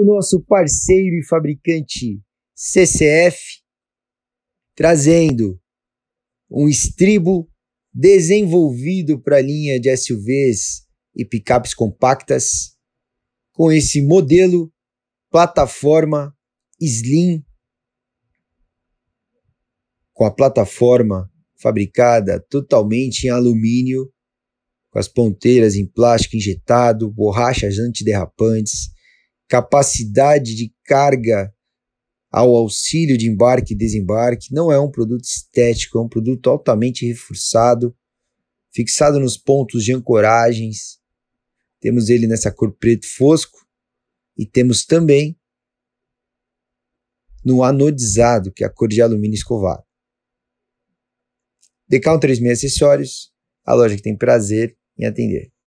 o nosso parceiro e fabricante CCF, trazendo um estribo desenvolvido para a linha de SUVs e picapes compactas, com esse modelo, plataforma Slim, com a plataforma fabricada totalmente em alumínio, com as ponteiras em plástico injetado, borrachas antiderrapantes, capacidade de carga ao auxílio de embarque e desembarque. Não é um produto estético, é um produto altamente reforçado, fixado nos pontos de ancoragens. Temos ele nessa cor preto fosco e temos também no anodizado, que é a cor de alumínio escovado. Decal 36 Acessórios, a loja que tem prazer em atender.